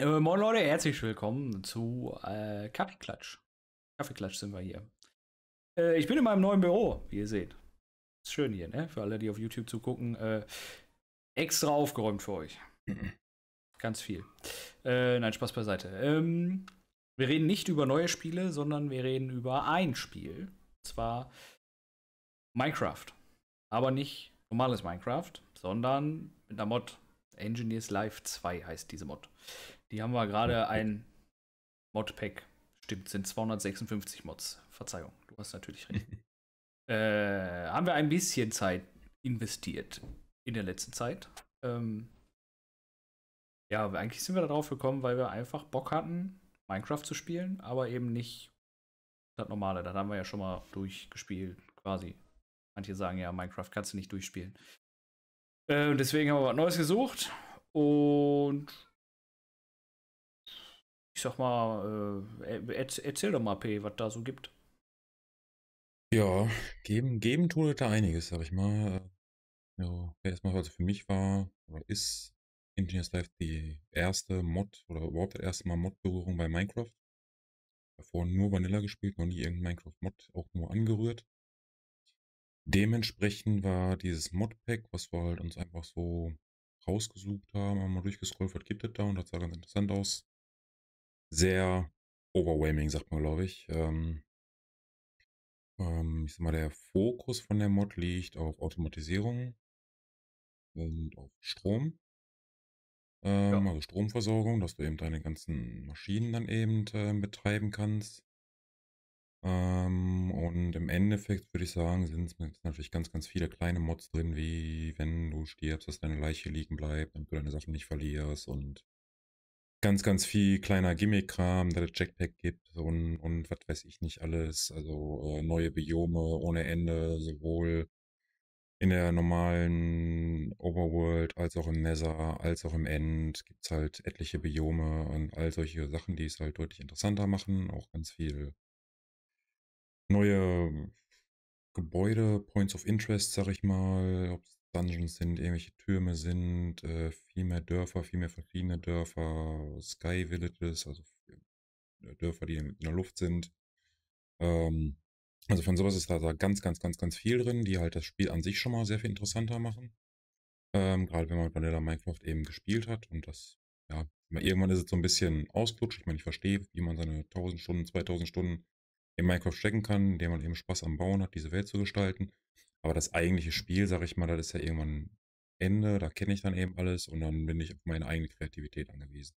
Äh, moin Leute, herzlich willkommen zu äh, Kaffeeklatsch. Kaffeeklatsch sind wir hier. Äh, ich bin in meinem neuen Büro, wie ihr seht. Ist schön hier, ne? Für alle, die auf YouTube zugucken. Äh, extra aufgeräumt für euch. Mhm. Ganz viel. Äh, nein, Spaß beiseite. Ähm, wir reden nicht über neue Spiele, sondern wir reden über ein Spiel. Und zwar Minecraft. Aber nicht normales Minecraft, sondern mit einer Mod. Engineers Live 2 heißt diese Mod. Die haben wir gerade ein Modpack. Stimmt, sind 256 Mods. Verzeihung, du hast natürlich recht. äh, haben wir ein bisschen Zeit investiert in der letzten Zeit. Ähm, ja, eigentlich sind wir darauf gekommen, weil wir einfach Bock hatten, Minecraft zu spielen, aber eben nicht das normale. Das haben wir ja schon mal durchgespielt, quasi. Manche sagen ja, Minecraft kannst du nicht durchspielen. Äh, deswegen haben wir was Neues gesucht und ich sag mal, äh, erzähl doch mal, P, was da so gibt. Ja, geben, geben tut da einiges, sag ich mal. Äh, ja, erstmal, also für mich war oder ist Engineers Life die erste Mod oder überhaupt das erste Mal Mod-Berührung bei Minecraft. Davor nur Vanilla gespielt, noch nie irgendein Minecraft-Mod auch nur angerührt. Dementsprechend war dieses Mod-Pack, was wir halt uns einfach so rausgesucht haben, haben wir durchgescrollt, was gibt es da und das sah ganz interessant aus sehr overwhelming, sagt man, glaube ich. Ähm, ähm, ich sag mal, der Fokus von der Mod liegt auf Automatisierung und auf Strom. Ähm, ja. Also Stromversorgung, dass du eben deine ganzen Maschinen dann eben äh, betreiben kannst. Ähm, und im Endeffekt würde ich sagen, sind es natürlich ganz, ganz viele kleine Mods drin, wie wenn du stirbst, dass deine Leiche liegen bleibt, damit du deine Sachen nicht verlierst und ganz, ganz viel kleiner Gimmick-Kram, der Jackpack gibt und, und was weiß ich nicht alles. Also äh, neue Biome ohne Ende, sowohl in der normalen Overworld als auch im Nether, als auch im End gibt es halt etliche Biome und all solche Sachen, die es halt deutlich interessanter machen. Auch ganz viel neue Gebäude, Points of Interest, sag ich mal, ob es Dungeons sind, irgendwelche Türme sind, äh, viel mehr Dörfer, viel mehr verschiedene Dörfer, Sky Villages, also äh, Dörfer, die in der Luft sind. Ähm, also von sowas ist da, da ganz, ganz, ganz, ganz viel drin, die halt das Spiel an sich schon mal sehr viel interessanter machen. Ähm, gerade wenn man Vanilla Minecraft eben gespielt hat und das, ja, irgendwann ist es so ein bisschen ausgelutscht. Ich meine, ich verstehe, wie man seine 1000 Stunden, 2000 Stunden in Minecraft stecken kann, indem man eben Spaß am Bauen hat, diese Welt zu gestalten. Aber das eigentliche Spiel, sag ich mal, das ist ja irgendwann Ende, da kenne ich dann eben alles und dann bin ich auf meine eigene Kreativität angewiesen.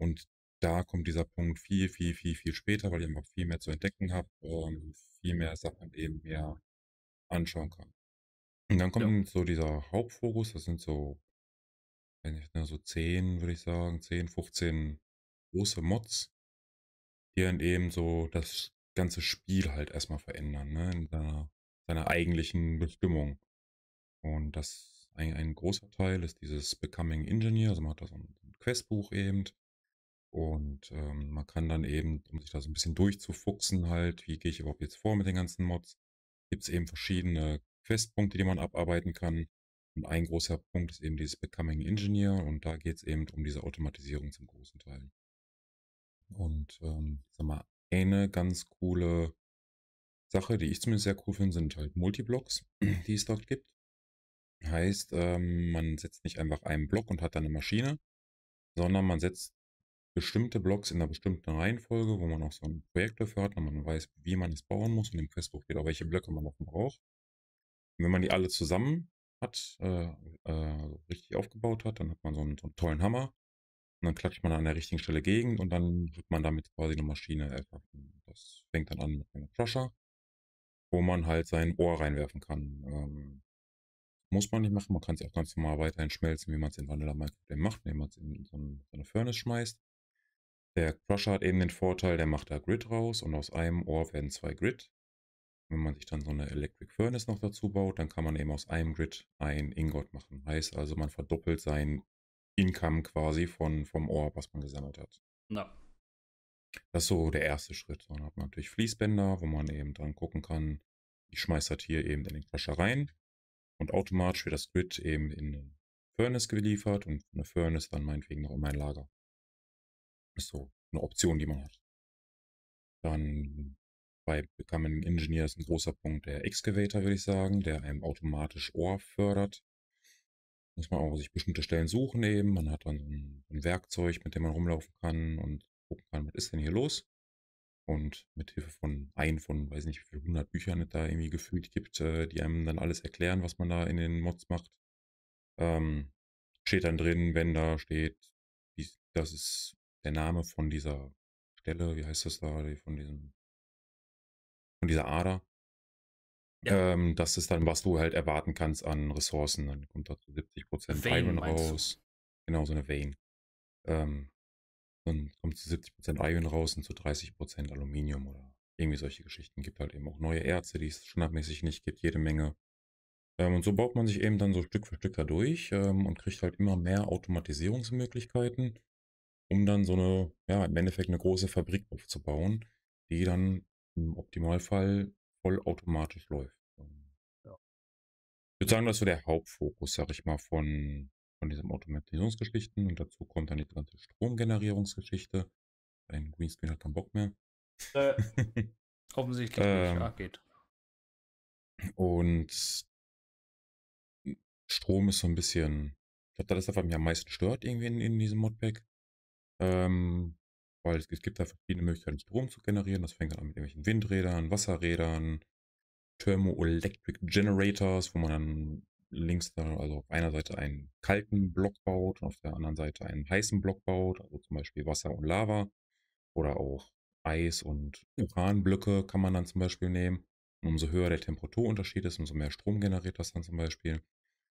Und da kommt dieser Punkt viel, viel, viel, viel später, weil ich einfach viel mehr zu entdecken habe, und viel mehr Sachen eben mehr anschauen kann. Und dann kommt ja. so dieser Hauptfokus, das sind so, wenn ich, ne, so 10, würde ich sagen, 10, 15 große Mods, die dann eben so das ganze Spiel halt erstmal verändern, ne, in seiner seiner eigentlichen Bestimmung. Und das ein, ein großer Teil ist dieses Becoming Engineer, also man hat da so ein Questbuch eben. Und ähm, man kann dann eben, um sich da so ein bisschen durchzufuchsen, halt, wie gehe ich überhaupt jetzt vor mit den ganzen Mods, gibt es eben verschiedene Questpunkte, die man abarbeiten kann. Und ein großer Punkt ist eben dieses Becoming Engineer und da geht es eben um diese Automatisierung zum großen Teil. Und ähm, sag mal, eine ganz coole Sache, die ich zumindest sehr cool finde, sind halt Multiblocks, die es dort gibt. Heißt, ähm, man setzt nicht einfach einen Block und hat dann eine Maschine, sondern man setzt bestimmte Blocks in einer bestimmten Reihenfolge, wo man auch so ein Projekt dafür hat, und man weiß, wie man es bauen muss und im Questbuch steht auch, welche Blöcke man noch braucht. Und wenn man die alle zusammen hat, äh, äh, richtig aufgebaut hat, dann hat man so einen, so einen, tollen Hammer und dann klatscht man an der richtigen Stelle gegen und dann hat man damit quasi eine Maschine erschaffen. Das fängt dann an mit einem Crusher wo man halt sein Ohr reinwerfen kann. Ähm, muss man nicht machen, man kann es auch ganz normal weiterhin schmelzen, wie man es in Vanilla Minecraft macht, wenn man es in so eine, so eine Furnace schmeißt. Der Crusher hat eben den Vorteil, der macht da Grid raus und aus einem Ohr werden zwei Grid. Wenn man sich dann so eine Electric Furnace noch dazu baut, dann kann man eben aus einem Grid ein Ingot machen. Heißt also, man verdoppelt sein Income quasi von, vom Ohr, was man gesammelt hat. Ja. Das ist so der erste Schritt. Dann hat man natürlich Fließbänder, wo man eben dran gucken kann, ich schmeiße das hier eben in den Crusher rein und automatisch wird das Grid eben in eine Furnace geliefert und eine Furnace dann meinetwegen noch in mein Lager. Das ist so eine Option, die man hat. Dann bei Becoming Engineer ist ein großer Punkt der Excavator, würde ich sagen, der einem automatisch Ohr fördert. Muss man auch sich bestimmte Stellen suchen eben. Man hat dann ein Werkzeug, mit dem man rumlaufen kann und gucken kann, was ist denn hier los? Und mit Hilfe von ein von, weiß nicht, wie viele hundert Büchern es da irgendwie gefühlt gibt, äh, die einem dann alles erklären, was man da in den Mods macht. Ähm, steht dann drin, wenn da steht, das ist der Name von dieser Stelle, wie heißt das da, von diesem, von dieser Ader. Ja. Ähm, das ist dann, was du halt erwarten kannst an Ressourcen. Dann kommt da zu 70% Vein, Iron raus. Du? Genau, so eine Vein. Ähm, dann kommt zu 70% Iron raus und zu 30% Aluminium oder irgendwie solche Geschichten. Gibt halt eben auch neue Erze, die es standardmäßig nicht gibt, jede Menge. Ähm, und so baut man sich eben dann so Stück für Stück da durch ähm, und kriegt halt immer mehr Automatisierungsmöglichkeiten, um dann so eine, ja, im Endeffekt eine große Fabrik aufzubauen, die dann im Optimalfall vollautomatisch läuft. Ja. Ich würde sagen, das ist so der Hauptfokus, sag ich mal, von von diesen Automatisierungsgeschichten und dazu kommt dann die ganze Stromgenerierungsgeschichte. Ein Greenscreen hat keinen Bock mehr. Äh, offensichtlich nicht, ähm, ja, geht. Und Strom ist so ein bisschen, ich glaube, das ist das, was am meisten stört irgendwie in, in diesem Modpack. Ähm, weil es, es, gibt da verschiedene Möglichkeiten, Strom zu generieren. Das fängt dann an mit irgendwelchen Windrädern, Wasserrädern, Thermoelectric Generators, wo man dann links da, also auf einer Seite einen kalten Block baut und auf der anderen Seite einen heißen Block baut, also zum Beispiel Wasser und Lava oder auch Eis und Uranblöcke kann man dann zum Beispiel nehmen. Und umso höher der Temperaturunterschied ist, umso mehr Strom generiert das dann zum Beispiel.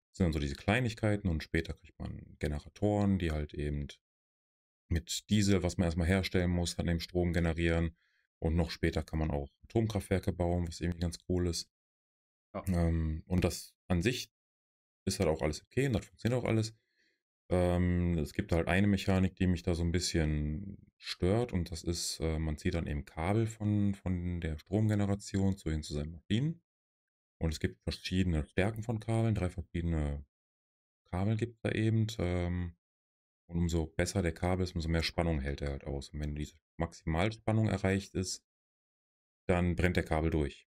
Das sind dann so diese Kleinigkeiten und später kriegt man Generatoren, die halt eben mit Diesel, was man erstmal herstellen muss, dann eben Strom generieren. Und noch später kann man auch Atomkraftwerke bauen, was irgendwie ganz cool ist. Ja. Ähm, und das an sich ist halt auch alles okay und das funktioniert auch alles. Ähm, es gibt halt eine Mechanik, die mich da so ein bisschen stört und das ist, äh, man zieht dann eben Kabel von, von der Stromgeneration zu hin zu seinen Maschinen. Und es gibt verschiedene Stärken von Kabeln, drei verschiedene Kabel gibt es da eben. Ähm, und umso besser der Kabel ist, umso mehr Spannung hält er halt aus. Und wenn diese Maximalspannung erreicht ist, dann brennt der Kabel durch.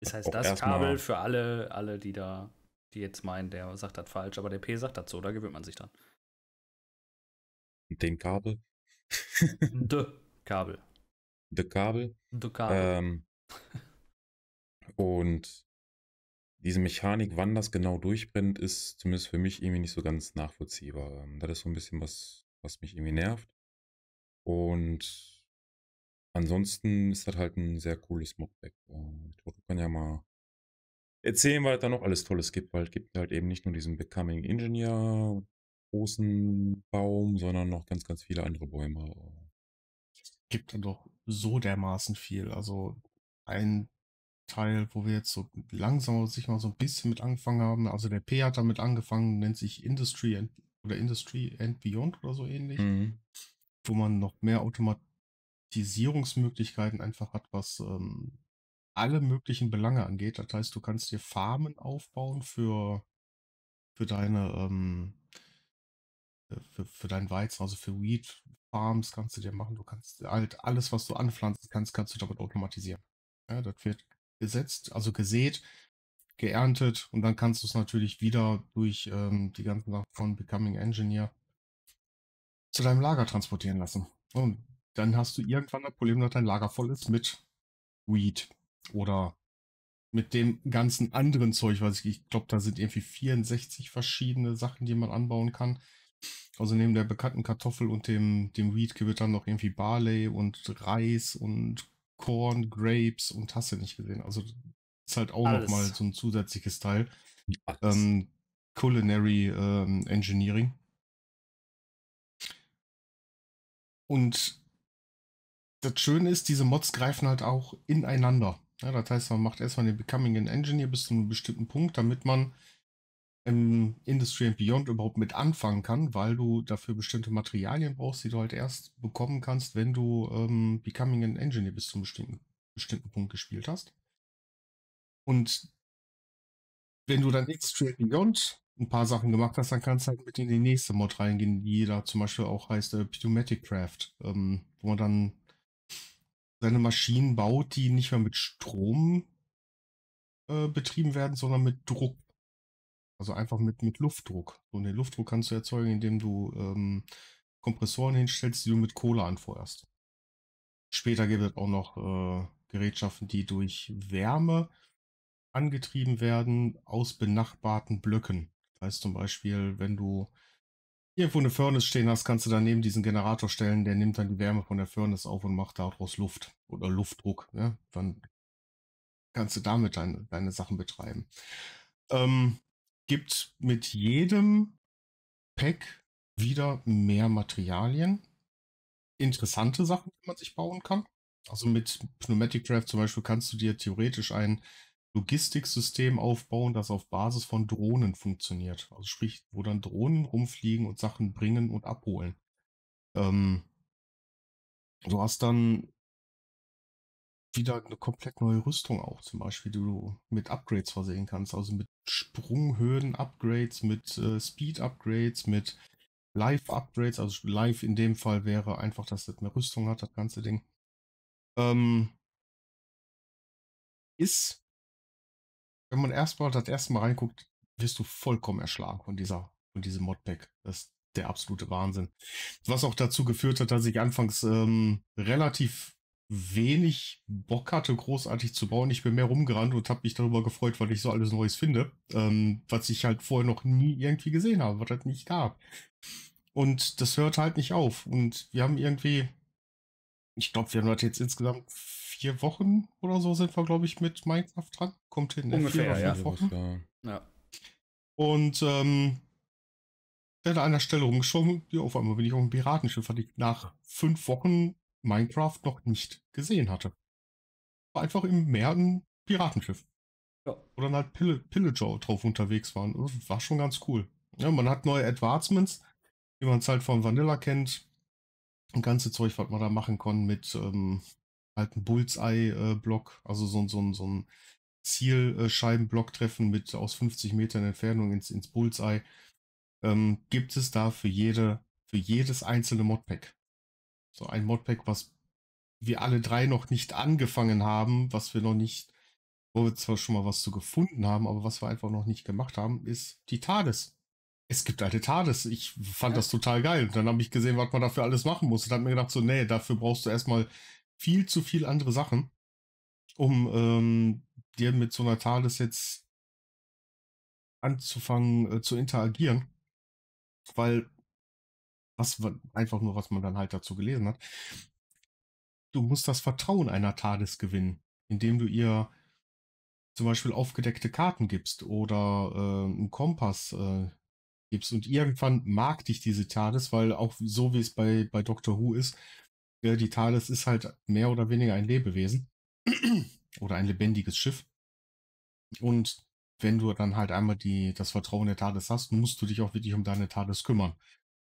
Das heißt, Auch das Kabel für alle, alle, die da die jetzt meinen, der sagt das falsch, aber der P sagt das so, da gewöhnt man sich dann. Den Kabel. De Kabel. De Kabel. De Kabel. Ähm, und diese Mechanik, wann das genau durchbrennt, ist zumindest für mich irgendwie nicht so ganz nachvollziehbar. Ähm, das ist so ein bisschen was, was mich irgendwie nervt. Und ansonsten ist das halt ein sehr cooles Modpack. Toto äh, kann ja mal erzählen, weil es da noch alles Tolles gibt, weil es gibt halt eben nicht nur diesen Becoming Engineer großen Baum, sondern noch ganz, ganz viele andere Bäume. Es gibt dann doch so dermaßen viel. Also ein Teil, wo wir jetzt so langsam sich mal so ein bisschen mit angefangen haben. Also der P hat damit angefangen, nennt sich Industry and, oder Industry and Beyond oder so ähnlich, mhm. wo man noch mehr Automatisierungsmöglichkeiten einfach hat, was ähm, alle möglichen Belange angeht. Das heißt, du kannst dir Farmen aufbauen für, für deine ähm, äh, für, für deinen Weizen, also für Weed Farms kannst du dir machen. Du kannst halt alles, was du anpflanzen kannst, kannst du damit automatisieren. Ja, das wird gesetzt, also gesät, geerntet und dann kannst du es natürlich wieder durch ähm, die ganzen Sachen von Becoming Engineer zu deinem Lager transportieren lassen. Und dann hast du irgendwann das Problem, dass dein Lager voll ist mit Weed. Oder mit dem ganzen anderen Zeug, was ich, ich glaube, da sind irgendwie 64 verschiedene Sachen, die man anbauen kann. Also neben der bekannten Kartoffel und dem, dem Wheat gibt es dann noch irgendwie Barley und Reis und Korn, Grapes und hast du nicht gesehen. Also ist halt auch nochmal so ein zusätzliches Teil. Ähm, Culinary ähm, Engineering. Und das Schöne ist, diese Mods greifen halt auch ineinander. Ja, das heißt, man macht erstmal den Becoming an Engineer bis zu einem bestimmten Punkt, damit man im Industry and Beyond überhaupt mit anfangen kann, weil du dafür bestimmte Materialien brauchst, die du halt erst bekommen kannst, wenn du ähm, Becoming an Engineer bis zu einem bestimmten, bestimmten Punkt gespielt hast. Und wenn du dann Industry and Beyond ein paar Sachen gemacht hast, dann kannst du halt mit in die nächste Mod reingehen, die da zum Beispiel auch heißt äh, Pneumatic Craft, ähm, wo man dann seine Maschinen baut, die nicht mehr mit Strom äh, betrieben werden, sondern mit Druck. Also einfach mit, mit Luftdruck. Und den Luftdruck kannst du erzeugen, indem du ähm, Kompressoren hinstellst, die du mit Kohle anfeuerst. Später gibt es auch noch äh, Gerätschaften, die durch Wärme angetrieben werden aus benachbarten Blöcken. Das heißt zum Beispiel, wenn du irgendwo eine Furnace stehen hast, kannst du daneben diesen Generator stellen, der nimmt dann die Wärme von der Furnace auf und macht daraus Luft oder Luftdruck. Ja? Dann kannst du damit deine, deine Sachen betreiben. Ähm, gibt mit jedem Pack wieder mehr Materialien. Interessante Sachen, die man sich bauen kann. Also mit Pneumatic Draft zum Beispiel kannst du dir theoretisch ein Logistiksystem aufbauen, das auf Basis von Drohnen funktioniert. Also sprich, wo dann Drohnen rumfliegen und Sachen bringen und abholen. Ähm, du hast dann wieder eine komplett neue Rüstung auch zum Beispiel, die du mit Upgrades versehen kannst. Also mit Sprunghöhen-Upgrades, mit äh, Speed-Upgrades, mit Live-Upgrades. Also Live in dem Fall wäre einfach, dass das eine Rüstung hat, das ganze Ding. Ähm, ist wenn man erstmal das erste Mal reinguckt, wirst du vollkommen erschlagen von dieser, von diesem Modpack. Das ist der absolute Wahnsinn. Was auch dazu geführt hat, dass ich anfangs ähm, relativ wenig Bock hatte, großartig zu bauen. Ich bin mehr rumgerannt und habe mich darüber gefreut, weil ich so alles Neues finde, ähm, was ich halt vorher noch nie irgendwie gesehen habe, was es nicht gab. Und das hört halt nicht auf. Und wir haben irgendwie, ich glaube, wir haben halt jetzt insgesamt vier Wochen oder so sind wir, glaube ich, mit Minecraft dran. Kommt hin. Ne? Ungefähr, vier, ja. Wochen. ja. Und ähm, dann an einer Stelle rumgeschwommen. Ja, auf einmal bin ich auf einem Piratenschiff, weil ich nach fünf Wochen Minecraft noch nicht gesehen hatte. War einfach im Meer ein Piratenschiff. Ja. Oder halt Pill Pillager drauf unterwegs waren. war schon ganz cool. Ja, man hat neue Advancements, wie man es halt von Vanilla kennt. Und ganze Zeug, was man da machen kann mit ähm, halt einen Bullseye-Block, äh, also so, so, so ein Zielscheibenblock äh, treffen mit aus 50 Metern Entfernung ins, ins Bullseye, ähm, gibt es da für, jede, für jedes einzelne Modpack. So ein Modpack, was wir alle drei noch nicht angefangen haben, was wir noch nicht, wo wir zwar schon mal was zu gefunden haben, aber was wir einfach noch nicht gemacht haben, ist die TARDIS. Es gibt eine TARDIS. Ich fand ja. das total geil. Und dann habe ich gesehen, was man dafür alles machen muss. Und habe mir gedacht, so, nee, dafür brauchst du erstmal viel zu viel andere Sachen, um ähm, dir mit so einer Thales jetzt anzufangen äh, zu interagieren. Weil was einfach nur, was man dann halt dazu gelesen hat. Du musst das Vertrauen einer TARDIS gewinnen, indem du ihr zum Beispiel aufgedeckte Karten gibst oder äh, einen Kompass äh, gibst. Und irgendwann mag dich diese TARDIS, weil auch so wie es bei, bei Doctor Who ist, Ne, die Thales ist halt mehr oder weniger ein Lebewesen oder ein lebendiges Schiff. Und wenn du dann halt einmal die, das Vertrauen der Thales hast, musst du dich auch wirklich um deine Thales kümmern.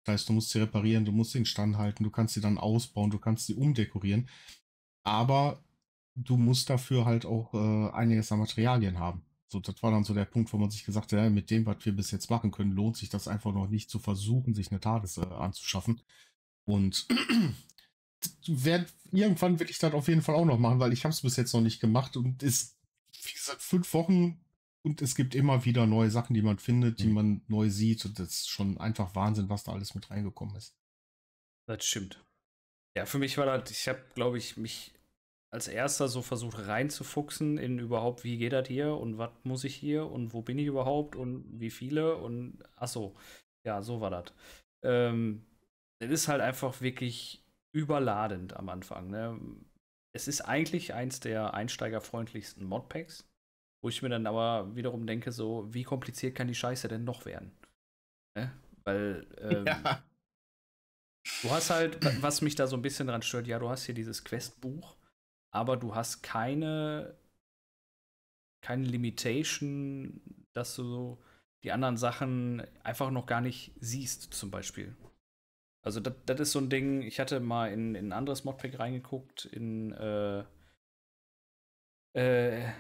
Das heißt, du musst sie reparieren, du musst sie instand halten, du kannst sie dann ausbauen, du kannst sie umdekorieren. Aber du musst dafür halt auch äh, einiges an Materialien haben. So, das war dann so der Punkt, wo man sich gesagt hat, ja, mit dem, was wir bis jetzt machen können, lohnt sich das einfach noch nicht zu versuchen, sich eine TARDIS äh, anzuschaffen. Und werd, irgendwann will ich das auf jeden Fall auch noch machen, weil ich habe es bis jetzt noch nicht gemacht und ist, wie gesagt, fünf Wochen und es gibt immer wieder neue Sachen, die man findet, die mhm. man neu sieht und das ist schon einfach Wahnsinn, was da alles mit reingekommen ist. Das stimmt. Ja, für mich war das, ich habe, glaube ich, mich als erster so versucht reinzufuchsen in überhaupt, wie geht das hier und was muss ich hier und wo bin ich überhaupt und wie viele und ach so, ja, so war das. Ähm, das ist halt einfach wirklich überladend am Anfang. Ne? Es ist eigentlich eins der einsteigerfreundlichsten Modpacks, wo ich mir dann aber wiederum denke, so, wie kompliziert kann die Scheiße denn noch werden? Ne? Weil ähm, ja. du hast halt, was mich da so ein bisschen dran stört, ja, du hast hier dieses Questbuch, aber du hast keine, keine Limitation, dass du die anderen Sachen einfach noch gar nicht siehst, zum Beispiel. Also das ist so ein Ding, ich hatte mal in, in ein anderes Modpack reingeguckt, in äh, äh,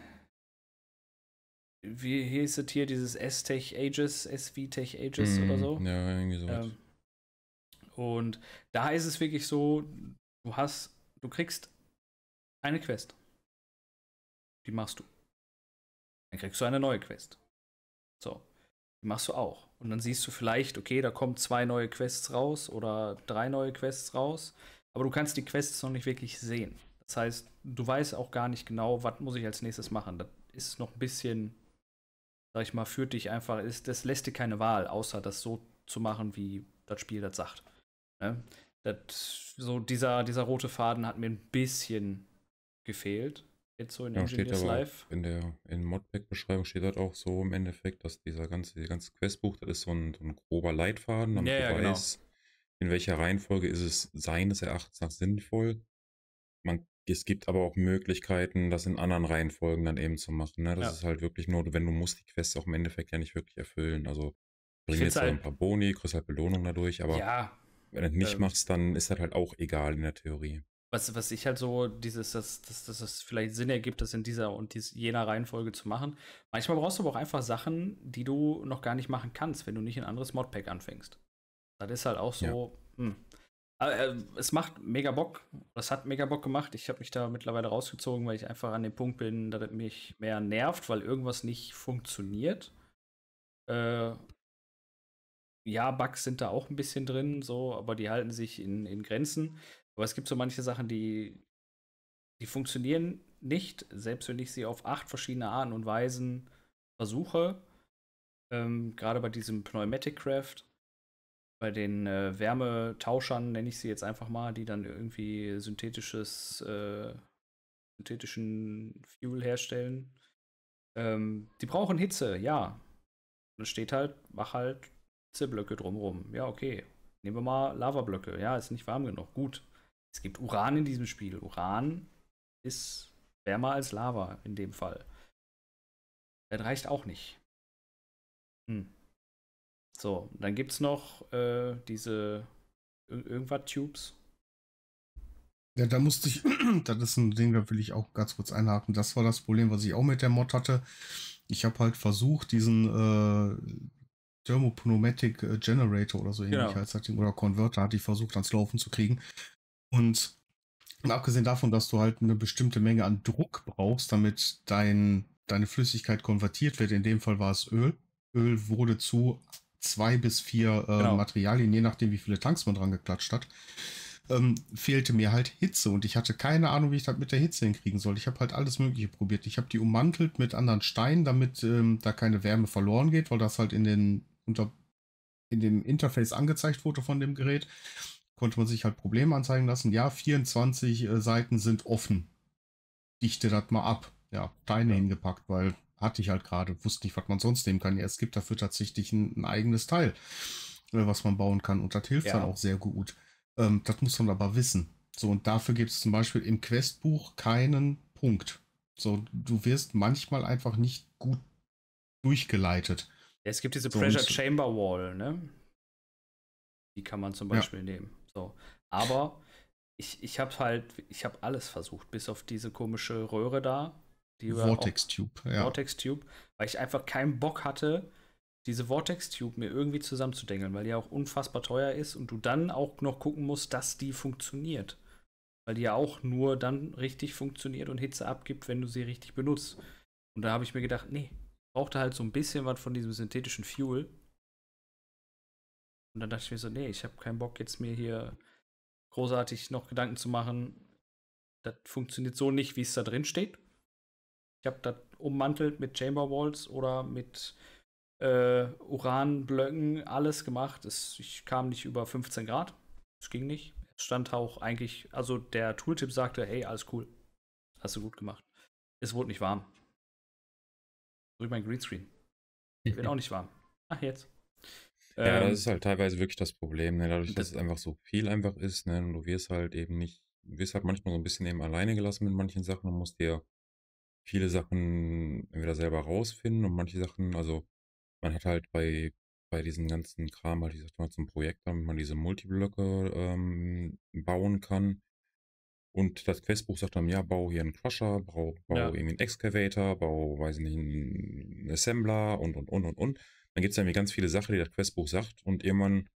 wie hieß es hier, dieses S-Tech Ages, SV-Tech Ages mm, oder mhm, so. Ja, irgendwie sowas. Ähm, und da ist es wirklich so, du hast, du kriegst eine Quest. Die machst du. Dann kriegst du eine neue Quest. So. Die machst du auch. Und dann siehst du vielleicht, okay, da kommen zwei neue Quests raus oder drei neue Quests raus. Aber du kannst die Quests noch nicht wirklich sehen. Das heißt, du weißt auch gar nicht genau, was muss ich als nächstes machen. Das ist noch ein bisschen, sag ich mal, führt dich einfach, ist, das lässt dir keine Wahl, außer das so zu machen, wie das Spiel das sagt. Ne? Das, so dieser, dieser rote Faden hat mir ein bisschen gefehlt. Jetzt so in ja, steht aber Live. In der in Modpack-Beschreibung steht halt auch so im Endeffekt, dass dieser ganze, dieser ganze Questbuch, das ist so ein, so ein grober Leitfaden, damit ja, du ja, genau. weißt, genau. in welcher Reihenfolge ist es seines Erachtens nach sinnvoll. Man, es gibt aber auch Möglichkeiten, das in anderen Reihenfolgen dann eben zu machen. Ne? Das ja. ist halt wirklich nur, wenn du musst die Quests auch im Endeffekt ja nicht wirklich erfüllen. Also bring jetzt halt, ein paar Boni, kriegst halt Belohnung dadurch, aber wenn du das nicht ähm, machst, dann ist das halt auch egal in der Theorie was, was ich halt so, dieses, dass, dass, dass es vielleicht Sinn ergibt, das in dieser und dies, jener Reihenfolge zu machen. Manchmal brauchst du aber auch einfach Sachen, die du noch gar nicht machen kannst, wenn du nicht ein anderes Modpack anfängst. Das ist halt auch so. Ja. Hm. Aber, äh, es macht mega Bock. Das hat mega Bock gemacht. Ich habe mich da mittlerweile rausgezogen, weil ich einfach an dem Punkt bin, dass es mich mehr nervt, weil irgendwas nicht funktioniert. Äh, ja, Bugs sind da auch ein bisschen drin, so, aber die halten sich in, in Grenzen. Aber es gibt so manche Sachen, die, die funktionieren nicht, selbst wenn ich sie auf acht verschiedene Arten und Weisen versuche. Ähm, Gerade bei diesem Pneumatic Craft, bei den äh, Wärmetauschern nenne ich sie jetzt einfach mal, die dann irgendwie synthetisches, äh, synthetischen Fuel herstellen. Ähm, die brauchen Hitze, ja. Dann steht halt, mach halt Hitzeblöcke drumrum. Ja, okay. Nehmen wir mal Lavablöcke. Ja, ist nicht warm genug. Gut. Es gibt Uran in diesem Spiel. Uran ist wärmer als Lava in dem Fall. Das reicht auch nicht. Hm. So, dann gibt es noch äh, diese irgendwas Tubes. Ja, da musste ich, das ist ein Ding, da will ich auch ganz kurz einhaken. Das war das Problem, was ich auch mit der Mod hatte. Ich habe halt versucht, diesen äh, Thermopneumatic äh, Generator oder so ähnlich genau. heißt das Ding, oder Converter hatte ich versucht ans Laufen zu kriegen. Und abgesehen davon, dass du halt eine bestimmte Menge an Druck brauchst, damit dein, deine Flüssigkeit konvertiert wird, in dem Fall war es Öl. Öl wurde zu zwei bis vier äh, genau. Materialien, je nachdem, wie viele Tanks man dran geklatscht hat, ähm, fehlte mir halt Hitze und ich hatte keine Ahnung, wie ich das mit der Hitze hinkriegen soll. Ich habe halt alles Mögliche probiert. Ich habe die ummantelt mit anderen Steinen, damit ähm, da keine Wärme verloren geht, weil das halt in den unter in dem Interface angezeigt wurde von dem Gerät konnte man sich halt Probleme anzeigen lassen. Ja, 24 äh, Seiten sind offen. Dichte das mal ab. Ja, Teile ja. hingepackt, weil hatte ich halt gerade, wusste nicht, was man sonst nehmen kann. Ja, es gibt dafür tatsächlich ein, ein eigenes Teil, äh, was man bauen kann. Und das hilft ja. dann auch sehr gut. Ähm, das muss man aber wissen. So, und dafür gibt es zum Beispiel im Questbuch keinen Punkt. So, du wirst manchmal einfach nicht gut durchgeleitet. es gibt diese so, Pressure Chamber Wall, ne? Die kann man zum Beispiel ja. nehmen. So. Aber ich, ich habe halt, ich habe alles versucht, bis auf diese komische Röhre da. Die Vortex Tube, ja. Vortex Tube, weil ich einfach keinen Bock hatte, diese Vortex Tube mir irgendwie zusammenzudengeln, weil die ja auch unfassbar teuer ist und du dann auch noch gucken musst, dass die funktioniert. Weil die ja auch nur dann richtig funktioniert und Hitze abgibt, wenn du sie richtig benutzt. Und da habe ich mir gedacht, nee, brauchte halt so ein bisschen was von diesem synthetischen Fuel, und dann dachte ich mir so, nee, ich habe keinen Bock jetzt mir hier großartig noch Gedanken zu machen. Das funktioniert so nicht, wie es da drin steht. Ich habe das ummantelt mit Chamber Walls oder mit äh, Uranblöcken, alles gemacht. Es, ich kam nicht über 15 Grad. Es ging nicht. Es stand auch eigentlich, also der Tooltip sagte, hey, alles cool. Hast du gut gemacht. Es wurde nicht warm. Durch mein Greenscreen. Ich Wird auch nicht warm. Ach, jetzt. Ja, ähm, das ist halt teilweise wirklich das Problem, ne? dadurch, dass das, es einfach so viel einfach ist, ne? Und du wirst halt eben nicht, du wirst halt manchmal so ein bisschen eben alleine gelassen mit manchen Sachen und musst dir viele Sachen entweder selber rausfinden und manche Sachen, also man hat halt bei, bei diesem ganzen Kram halt, ich sag mal, zum Projekt, damit man diese Multiblöcke ähm, bauen kann. Und das Questbuch sagt dann, ja, bau hier einen Crusher, bau, bau ja. irgendwie einen Excavator, bau, weiß nicht, einen Assembler und, und, und, und, und. Dann gibt es irgendwie ganz viele Sachen, die das Questbuch sagt und irgendwann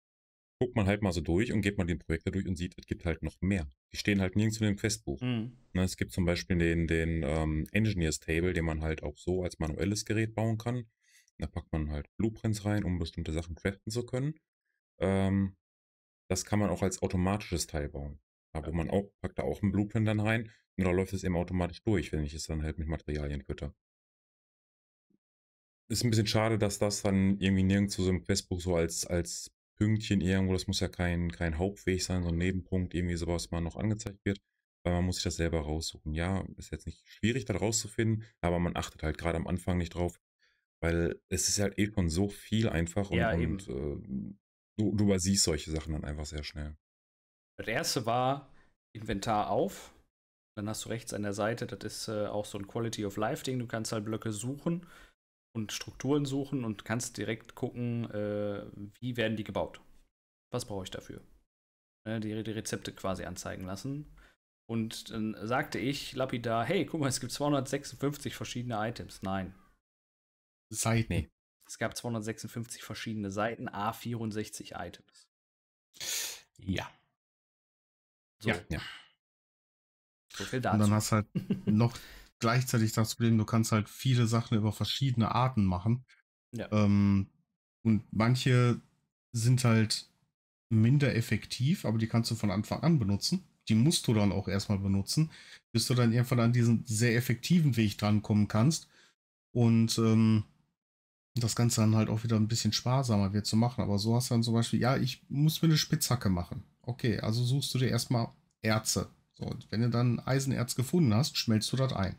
guckt man halt mal so durch und geht man den Projekt da durch und sieht, es gibt halt noch mehr. Die stehen halt nirgends in dem Questbuch. Mhm. Ne, es gibt zum Beispiel den, den ähm, Engineers Table, den man halt auch so als manuelles Gerät bauen kann. Da packt man halt Blueprints rein, um bestimmte Sachen craften zu können. Ähm, das kann man auch als automatisches Teil bauen. Da wo man auch, packt da auch einen Blueprint dann rein und da läuft es eben automatisch durch, wenn ich es dann halt mit Materialien fütter ist ein bisschen schade, dass das dann irgendwie nirgendwo so im Questbuch so als, als Pünktchen irgendwo, das muss ja kein, kein Hauptweg sein, so ein Nebenpunkt, irgendwie sowas mal noch angezeigt wird. Weil man muss sich das selber raussuchen. Ja, ist jetzt nicht schwierig, da rauszufinden, aber man achtet halt gerade am Anfang nicht drauf, weil es ist halt eh schon so viel einfach und, ja, und äh, du, du übersiehst solche Sachen dann einfach sehr schnell. Das erste war Inventar auf. Dann hast du rechts an der Seite, das ist äh, auch so ein Quality of Life-Ding. Du kannst halt Blöcke suchen und Strukturen suchen und kannst direkt gucken, äh, wie werden die gebaut. Was brauche ich dafür? Äh, die, die, Rezepte quasi anzeigen lassen. Und dann sagte ich lapidar, hey, guck mal, es gibt 256 verschiedene Items. Nein. Seiten. Nee. Es gab 256 verschiedene Seiten, A64 Items. Ja. So. Ja. ja. So viel dazu. Und dann hast du halt noch gleichzeitig das Problem, du kannst halt viele Sachen über verschiedene Arten machen. Ja. Ähm, und manche sind halt minder effektiv, aber die kannst du von Anfang an benutzen. Die musst du dann auch erstmal benutzen, bis du dann irgendwann an diesen sehr effektiven Weg drankommen kannst. Und ähm, das Ganze dann halt auch wieder ein bisschen sparsamer wird zu machen. Aber so hast du dann zum Beispiel, ja, ich muss mir eine Spitzhacke machen. Okay, also suchst du dir erstmal Erze. So, und wenn du dann Eisenerz gefunden hast, schmelzt du das ein.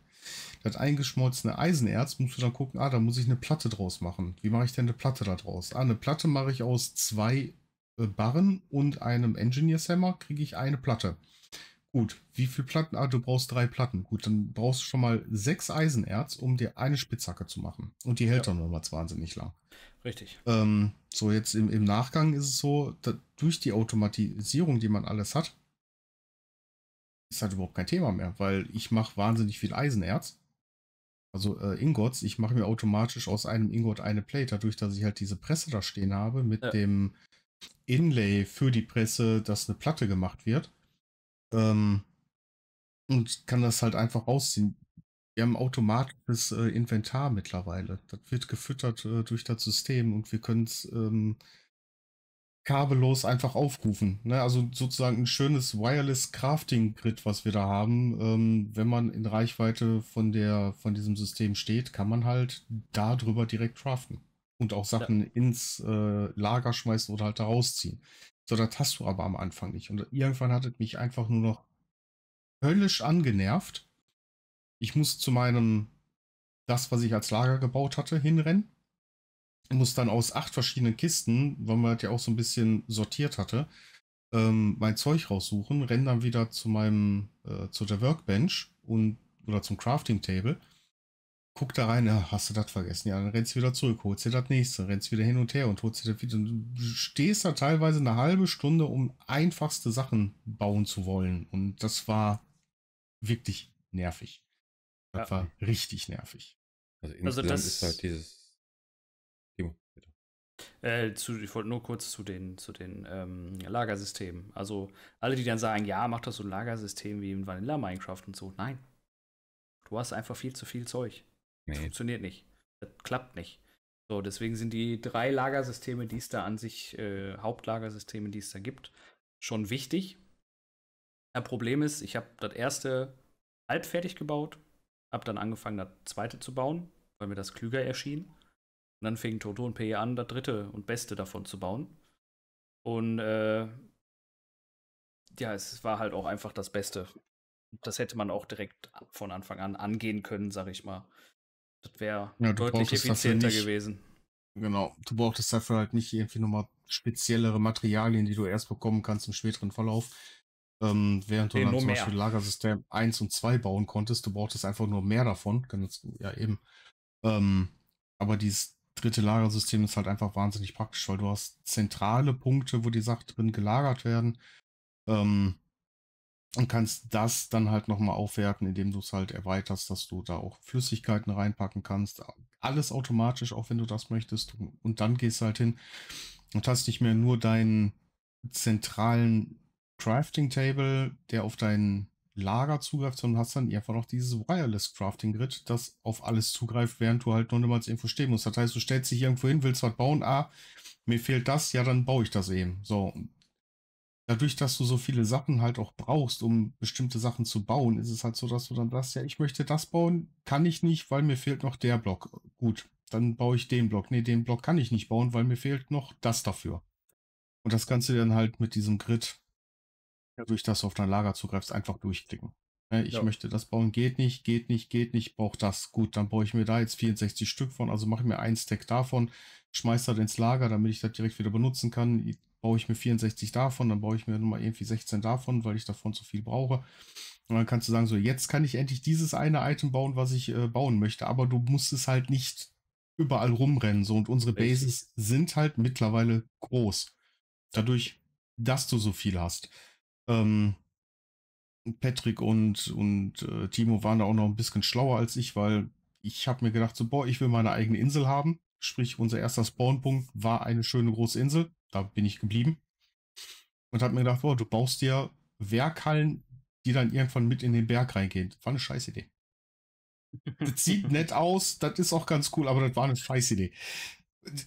Das eingeschmolzene Eisenerz musst du dann gucken, ah, da muss ich eine Platte draus machen. Wie mache ich denn eine Platte da draus? Ah, eine Platte mache ich aus zwei äh, Barren und einem Engineer's Hammer, kriege ich eine Platte. Gut, wie viele Platten? Ah, du brauchst drei Platten. Gut, dann brauchst du schon mal sechs Eisenerz, um dir eine Spitzhacke zu machen. Und die hält ja. dann nochmals wahnsinnig lang. Richtig. Ähm, so, jetzt im, im Nachgang ist es so, dass durch die Automatisierung, die man alles hat, ist halt überhaupt kein Thema mehr, weil ich mache wahnsinnig viel Eisenerz. Also äh, Ingots, ich mache mir automatisch aus einem Ingot eine Plate, dadurch, dass ich halt diese Presse da stehen habe, mit ja. dem Inlay für die Presse, dass eine Platte gemacht wird. Ähm, und kann das halt einfach rausziehen. Wir haben ein automatisches äh, Inventar mittlerweile. Das wird gefüttert äh, durch das System und wir können es ähm, kabellos einfach aufrufen. Ne? Also sozusagen ein schönes Wireless Crafting Grid, was wir da haben. Ähm, wenn man in Reichweite von der von diesem System steht, kann man halt darüber direkt craften und auch Sachen ja. ins äh, Lager schmeißen oder halt da rausziehen. So, das hast du aber am Anfang nicht. Und irgendwann hat es mich einfach nur noch höllisch angenervt. Ich muss zu meinem das, was ich als Lager gebaut hatte, hinrennen muss dann aus acht verschiedenen Kisten, weil man das ja auch so ein bisschen sortiert hatte, ähm, mein Zeug raussuchen, renne dann wieder zu meinem, äh, zu der Workbench und oder zum Crafting Table, guck da rein, ja, ah, hast du das vergessen? Ja, dann rennst du wieder zurück, holst dir das nächste, rennst wieder hin und her und holst dir das wieder. Du stehst da teilweise eine halbe Stunde, um einfachste Sachen bauen zu wollen. Und das war wirklich nervig. Das ja. war richtig nervig. Also, also das ist halt dieses äh, zu, ich wollte nur kurz zu den, zu den ähm, Lagersystemen. Also alle, die dann sagen, ja, mach doch so ein Lagersystem wie in Vanilla Minecraft und so. Nein. Du hast einfach viel zu viel Zeug. Nee. Das funktioniert nicht. Das klappt nicht. So, deswegen sind die drei Lagersysteme, die es da an sich, äh, Hauptlagersysteme, die es da gibt, schon wichtig. Das Problem ist, ich habe das erste halb fertig gebaut, habe dann angefangen, das zweite zu bauen, weil mir das klüger erschien. Und dann fingen Toto und PE an, das dritte und beste davon zu bauen. Und äh, ja, es war halt auch einfach das Beste. Das hätte man auch direkt von Anfang an angehen können, sag ich mal. Das wäre ja, deutlich effizienter nicht, gewesen. Genau, du brauchtest dafür halt nicht irgendwie nochmal speziellere Materialien, die du erst bekommen kannst im späteren Verlauf. Ähm, während nee, du dann zum mehr. Beispiel Lagersystem 1 und 2 bauen konntest, du brauchtest einfach nur mehr davon. Ja, eben. Ähm, aber dieses dritte Lagersystem ist halt einfach wahnsinnig praktisch, weil du hast zentrale Punkte, wo die Sachen drin gelagert werden. Ähm, und kannst das dann halt nochmal aufwerten, indem du es halt erweiterst, dass du da auch Flüssigkeiten reinpacken kannst. Alles automatisch, auch wenn du das möchtest. Und dann gehst du halt hin und hast nicht mehr nur deinen zentralen Crafting Table, der auf deinen Lager zugreift, sondern hast dann einfach noch dieses Wireless Crafting Grid, das auf alles zugreift, während du halt noch niemals irgendwo stehen musst. Das heißt, du stellst dich irgendwo hin, willst was bauen, ah, mir fehlt das, ja, dann baue ich das eben. So. Dadurch, dass du so viele Sachen halt auch brauchst, um bestimmte Sachen zu bauen, ist es halt so, dass du dann sagst, ja, ich möchte das bauen, kann ich nicht, weil mir fehlt noch der Block. Gut, dann baue ich den Block. Nee, den Block kann ich nicht bauen, weil mir fehlt noch das dafür. Und das Ganze dann halt mit diesem Grid durch das du auf dein Lager zugreifst, einfach durchklicken. Ne, ich ja. möchte das bauen, geht nicht, geht nicht, geht nicht, brauche das. Gut, dann baue ich mir da jetzt 64 Stück von, also mache ich mir ein Stack davon, schmeiße das ins Lager, damit ich das direkt wieder benutzen kann. Baue ich mir 64 davon, dann baue ich mir nochmal irgendwie 16 davon, weil ich davon zu viel brauche. Und dann kannst du sagen, so, jetzt kann ich endlich dieses eine Item bauen, was ich äh, bauen möchte, aber du musst es halt nicht überall rumrennen. So, und unsere Bases sind halt mittlerweile groß. Dadurch, dass du so viel hast. Ähm, Patrick und, und äh, Timo waren da auch noch ein bisschen schlauer als ich, weil ich habe mir gedacht, so, boah, ich will meine eigene Insel haben. Sprich, unser erster Spawnpunkt war eine schöne große Insel. Da bin ich geblieben. Und habe mir gedacht, boah, du baust dir Werkhallen, die dann irgendwann mit in den Berg reingehen. war eine scheiß Idee. Das sieht nett aus, das ist auch ganz cool, aber das war eine scheiß Idee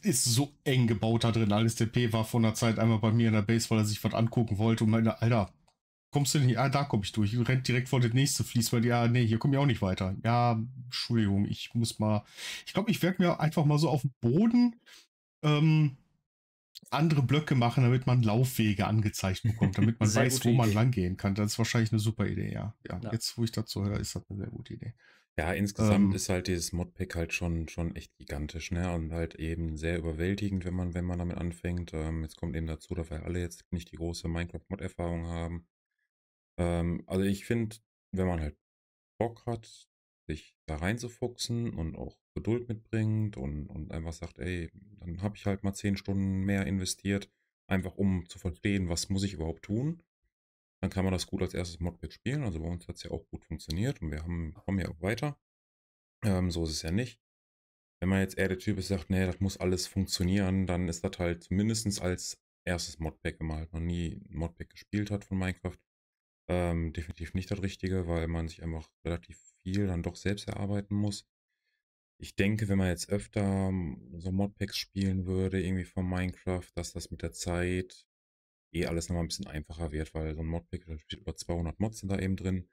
ist so eng gebaut da drin. Alles der P war vor einer Zeit einmal bei mir in der Base, weil er sich was angucken wollte und meine, Alter, kommst du nicht? Ah, da komme ich durch. Ich rennt direkt vor das nächste Fließ, weil Ja, ah, nee, hier komme ich auch nicht weiter. Ja, Entschuldigung, ich muss mal. Ich glaube, ich werde mir einfach mal so auf dem Boden ähm, andere Blöcke machen, damit man Laufwege angezeigt bekommt, damit man weiß, wo man langgehen kann. Das ist wahrscheinlich eine super Idee, ja. Ja, ja. jetzt, wo ich dazu höre, ist das eine sehr gute Idee. Ja, insgesamt ähm, ist halt dieses Modpack halt schon, schon echt gigantisch, ne? Und halt eben sehr überwältigend, wenn man, wenn man damit anfängt. Ähm, jetzt kommt eben dazu, dass wir alle jetzt nicht die große Minecraft-Mod-Erfahrung haben. Ähm, also ich finde, wenn man halt Bock hat, sich da reinzufuchsen und auch Geduld mitbringt und, und einfach sagt, ey, dann habe ich halt mal zehn Stunden mehr investiert, einfach um zu verstehen, was muss ich überhaupt tun dann kann man das gut als erstes Modpack spielen. Also bei uns hat es ja auch gut funktioniert und wir haben, kommen ja auch weiter. Ähm, so ist es ja nicht. Wenn man jetzt eher der Typ ist, sagt, nee, das muss alles funktionieren, dann ist das halt mindestens als erstes Modpack, wenn man halt noch nie ein Modpack gespielt hat von Minecraft, ähm, definitiv nicht das Richtige, weil man sich einfach relativ viel dann doch selbst erarbeiten muss. Ich denke, wenn man jetzt öfter so Modpacks spielen würde, irgendwie von Minecraft, dass das mit der Zeit eh alles nochmal ein bisschen einfacher wird, weil so ein Modpack, da steht über 200 Mods sind da eben drin.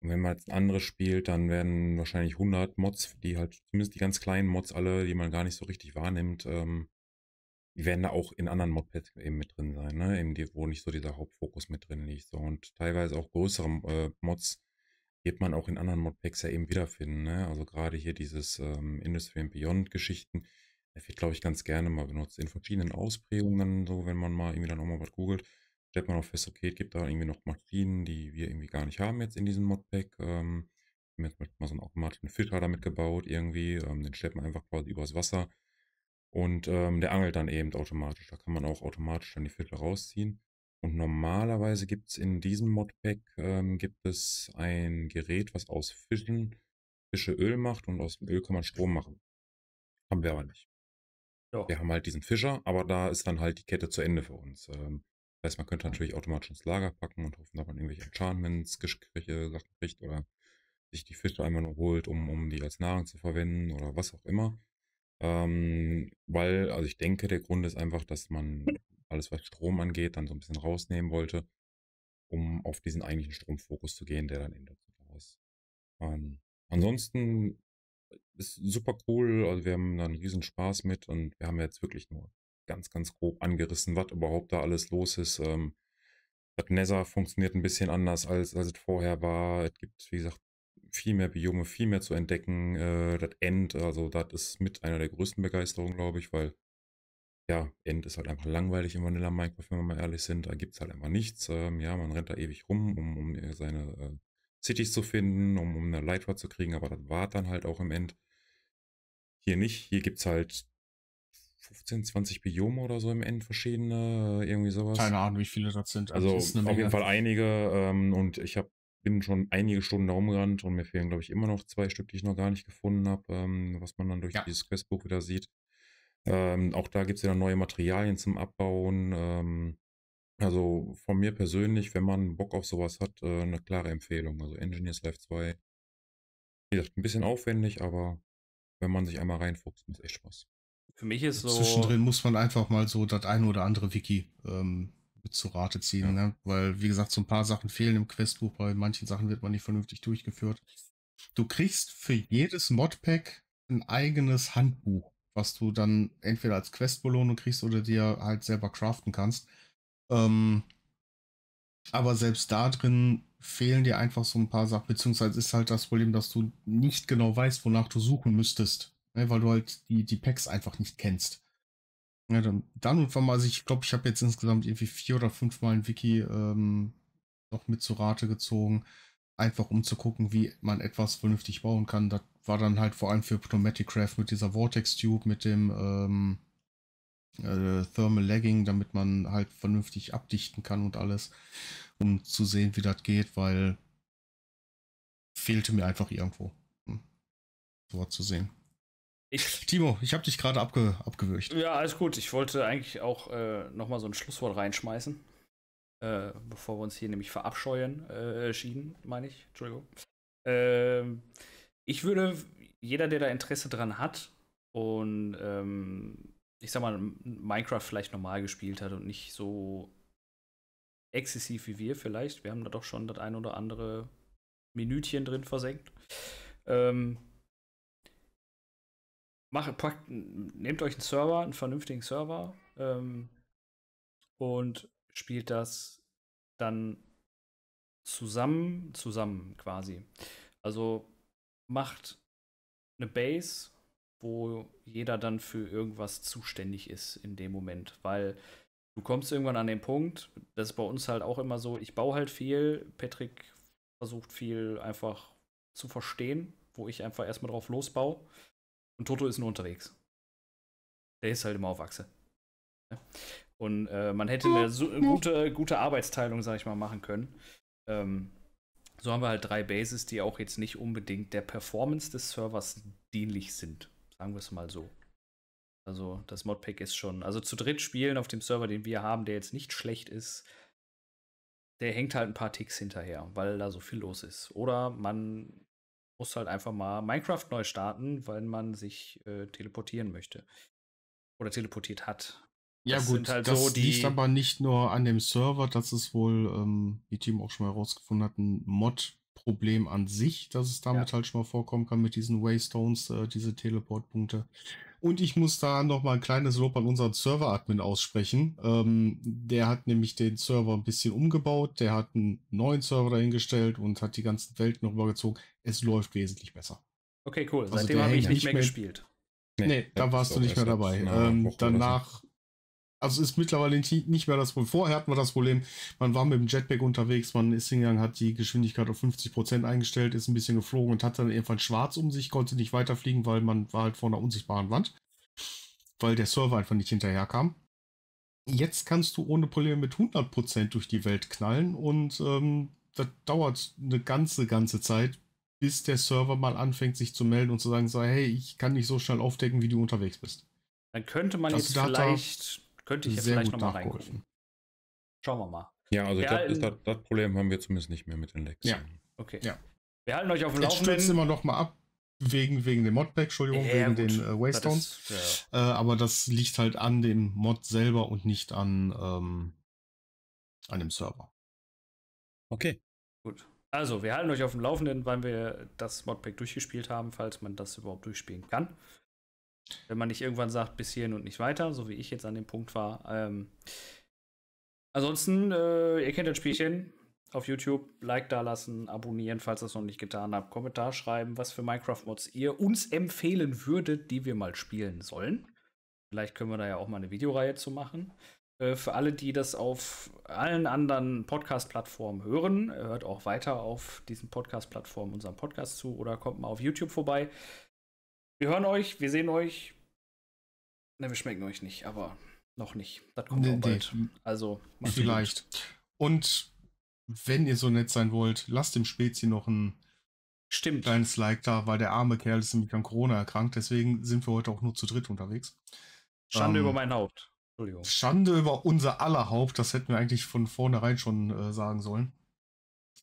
Und wenn man jetzt ein anderes spielt, dann werden wahrscheinlich 100 Mods, die halt, zumindest die ganz kleinen Mods alle, die man gar nicht so richtig wahrnimmt, ähm, die werden da auch in anderen Modpads eben mit drin sein, ne? Eben die, wo nicht so dieser Hauptfokus mit drin liegt. So. Und teilweise auch größere äh, Mods wird man auch in anderen Modpacks ja eben wiederfinden, ne? Also gerade hier dieses ähm, Industry and Beyond Geschichten, der wird, glaube ich, ganz gerne mal benutzt in verschiedenen Ausprägungen. So, wenn man mal irgendwie dann auch mal was googelt, stellt man auch fest, okay, es gibt da irgendwie noch Maschinen, die wir irgendwie gar nicht haben jetzt in diesem Modpack. Ähm, wir haben jetzt mal so einen automatischen Filter damit gebaut irgendwie. Ähm, den stellt man einfach quasi übers Wasser. Und ähm, der angelt dann eben automatisch. Da kann man auch automatisch dann die Filter rausziehen. Und normalerweise gibt es in diesem Modpack ähm, gibt es ein Gerät, was aus Fischen Fische Öl macht und aus dem Öl kann man Strom machen. Haben wir aber nicht. Ja. Wir haben halt diesen Fischer, aber da ist dann halt die Kette zu Ende für uns. Ähm, das heißt, man könnte natürlich automatisch ins Lager packen und hoffen, dass man irgendwelche Enchantments, Sachen kriegt oder sich die Fische einmal nur holt, um, um die als Nahrung zu verwenden oder was auch immer. Ähm, weil, also ich denke, der Grund ist einfach, dass man alles, was Strom angeht, dann so ein bisschen rausnehmen wollte, um auf diesen eigentlichen Stromfokus zu gehen, der dann endet. Ähm, ansonsten ist super cool. Also wir haben da einen riesen Spaß mit und wir haben jetzt wirklich nur ganz, ganz grob angerissen, was überhaupt da alles los ist. Ähm, das Nether funktioniert ein bisschen anders, als, als es vorher war. Es gibt, wie gesagt, viel mehr Biome, viel mehr zu entdecken. Äh, das End, also das ist mit einer der größten Begeisterungen, glaube ich, weil ja, End ist halt einfach langweilig in Vanilla Minecraft, wenn wir mal ehrlich sind. Da gibt es halt einfach nichts. Ähm, ja, man rennt da ewig rum, um, um äh, seine äh, Cities zu finden, um, um eine Lightrock zu kriegen, aber das war dann halt auch im End. Hier nicht. Hier gibt es halt 15, 20 Biome oder so im End verschiedene, äh, irgendwie sowas. Keine Ahnung, wie viele das sind. Also, also auf jeden Fall einige. Ähm, und ich hab, bin schon einige Stunden da umgerannt und mir fehlen, glaube ich, immer noch zwei Stück, die ich noch gar nicht gefunden habe, ähm, was man dann durch ja. dieses Questbook wieder sieht. Ähm, auch da gibt es ja neue Materialien zum Abbauen. Ähm, also von mir persönlich, wenn man Bock auf sowas hat, äh, eine klare Empfehlung. Also Engineers Life 2. Wie gesagt, ein bisschen aufwendig, aber wenn man sich einmal reinfuchst, macht echt Spaß. Für mich ist so. Zwischendrin muss man einfach mal so das eine oder andere Wiki ähm, mit zu Rate ziehen, ja. ne? weil, wie gesagt, so ein paar Sachen fehlen im Questbuch, bei manchen Sachen wird man nicht vernünftig durchgeführt. Du kriegst für jedes Modpack ein eigenes Handbuch, was du dann entweder als Questbelohnung kriegst oder dir halt selber craften kannst. Ähm, aber selbst da drin fehlen dir einfach so ein paar Sachen, beziehungsweise ist halt das Problem, dass du nicht genau weißt, wonach du suchen müsstest, ne, weil du halt die, die Packs einfach nicht kennst. Ja, dann, dann irgendwann mal, also ich glaube, ich habe jetzt insgesamt irgendwie vier oder fünf Mal ein Wiki ähm, noch mit zu Rate gezogen, einfach um zu gucken, wie man etwas vernünftig bauen kann. Das war dann halt vor allem für Pneumatic Craft mit dieser Vortex Tube, mit dem ähm, äh, Thermal Lagging, damit man halt vernünftig abdichten kann und alles, um zu sehen, wie das geht, weil fehlte mir einfach irgendwo. Hm. So was zu sehen. Ich, Timo, ich habe dich gerade abge, abgewürgt. Ja, alles gut. Ich wollte eigentlich auch äh, nochmal so ein Schlusswort reinschmeißen, äh, bevor wir uns hier nämlich verabscheuen, äh, schieden, meine ich. Entschuldigung. Ähm, ich würde, jeder, der da Interesse dran hat und ähm, ich sag mal, Minecraft vielleicht normal gespielt hat und nicht so exzessiv wie wir vielleicht. Wir haben da doch schon das ein oder andere Minütchen drin versenkt. Ähm, mache, packt, nehmt euch einen Server, einen vernünftigen Server ähm, und spielt das dann zusammen, zusammen quasi. Also macht eine Base wo jeder dann für irgendwas zuständig ist in dem Moment, weil du kommst irgendwann an den Punkt, das ist bei uns halt auch immer so, ich baue halt viel, Patrick versucht viel einfach zu verstehen, wo ich einfach erstmal drauf losbaue und Toto ist nur unterwegs. Der ist halt immer auf Achse. Und äh, man hätte eine so, gute, gute Arbeitsteilung, sag ich mal, machen können. Ähm, so haben wir halt drei Bases, die auch jetzt nicht unbedingt der Performance des Servers dienlich sind. Sagen wir es mal so. Also das Modpack ist schon, also zu dritt spielen auf dem Server, den wir haben, der jetzt nicht schlecht ist, der hängt halt ein paar Ticks hinterher, weil da so viel los ist. Oder man muss halt einfach mal Minecraft neu starten, weil man sich äh, teleportieren möchte. Oder teleportiert hat. Ja das gut, halt das so liegt aber nicht nur an dem Server, das ist wohl, ähm, wie Team auch schon mal herausgefunden hat, ein Mod, Problem an sich, dass es damit ja. halt schon mal vorkommen kann mit diesen Waystones, äh, diese Teleportpunkte. Und ich muss da nochmal ein kleines Lob an unseren Server-Admin aussprechen. Ähm, der hat nämlich den Server ein bisschen umgebaut, der hat einen neuen Server dahingestellt und hat die ganzen Welten noch übergezogen. Es läuft wesentlich besser. Okay, cool. Also Seitdem habe ich nicht mehr, mehr gespielt. Nee, nee da warst du nicht mehr dabei. Ähm, danach also ist mittlerweile nicht mehr das Problem. Vorher hatten wir das Problem, man war mit dem Jetpack unterwegs, man ist hingegangen, hat die Geschwindigkeit auf 50% Prozent eingestellt, ist ein bisschen geflogen und hat dann irgendwann schwarz um sich, konnte nicht weiterfliegen, weil man war halt vor einer unsichtbaren Wand, weil der Server einfach nicht hinterherkam. Jetzt kannst du ohne Probleme mit 100% Prozent durch die Welt knallen und ähm, das dauert eine ganze, ganze Zeit, bis der Server mal anfängt, sich zu melden und zu sagen, so, hey, ich kann nicht so schnell aufdecken, wie du unterwegs bist. Dann könnte man das jetzt Data vielleicht könnte ich jetzt vielleicht nochmal reingucken. Schauen wir mal. Ja, also ich glaube, das, das, Problem haben wir zumindest nicht mehr mit den Lecks. Ja, okay. Ja. Wir halten euch auf dem Laufenden. Jetzt stürzen wir nochmal ab. Wegen, wegen dem Modpack, Entschuldigung, ja, wegen gut. den äh, Waystones. Das ist, ja. äh, aber das liegt halt an dem Mod selber und nicht an, ähm, an dem Server. Okay. Gut. Also, wir halten euch auf dem Laufenden, weil wir das Modpack durchgespielt haben, falls man das überhaupt durchspielen kann. Wenn man nicht irgendwann sagt, bis hierhin und nicht weiter, so wie ich jetzt an dem Punkt war. Ähm, ansonsten, äh, ihr kennt das Spielchen auf YouTube. Like da lassen, abonnieren, falls ihr es noch nicht getan habt. Kommentar schreiben, was für Minecraft-Mods ihr uns empfehlen würdet, die wir mal spielen sollen. Vielleicht können wir da ja auch mal eine Videoreihe zu machen. Äh, für alle, die das auf allen anderen Podcast-Plattformen hören, hört auch weiter auf diesen Podcast-Plattformen unserem Podcast zu oder kommt mal auf YouTube vorbei. Wir hören euch, wir sehen euch. Ne, wir schmecken euch nicht, aber noch nicht. Das kommt nee, auch bald. Nee. Also, vielleicht. Und wenn ihr so nett sein wollt, lasst dem Spezi noch ein Stimmt. kleines Like da, weil der arme Kerl ist nämlich an Corona erkrankt. Deswegen sind wir heute auch nur zu dritt unterwegs. Schande ähm, über mein Haupt. Entschuldigung. Schande über unser aller Haupt. Das hätten wir eigentlich von vornherein schon äh, sagen sollen.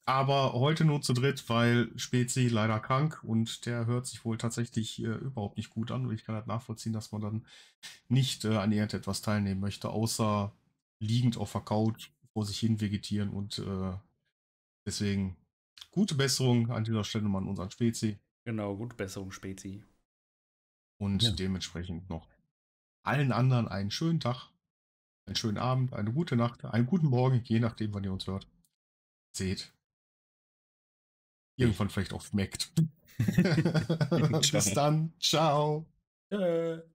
Aber heute nur zu dritt, weil Spezi leider krank und der hört sich wohl tatsächlich äh, überhaupt nicht gut an. Und ich kann halt nachvollziehen, dass man dann nicht äh, an irgendetwas teilnehmen möchte, außer liegend auf der Couch vor sich hin vegetieren. Und äh, deswegen gute Besserung an dieser Stelle mal an unseren Spezi. Genau, gute Besserung, Spezi. Und ja. dementsprechend noch allen anderen einen schönen Tag, einen schönen Abend, eine gute Nacht, einen guten Morgen, je nachdem, wann ihr uns hört. Seht irgendwann vielleicht auch schmeckt. Bis dann. Ciao. Äh.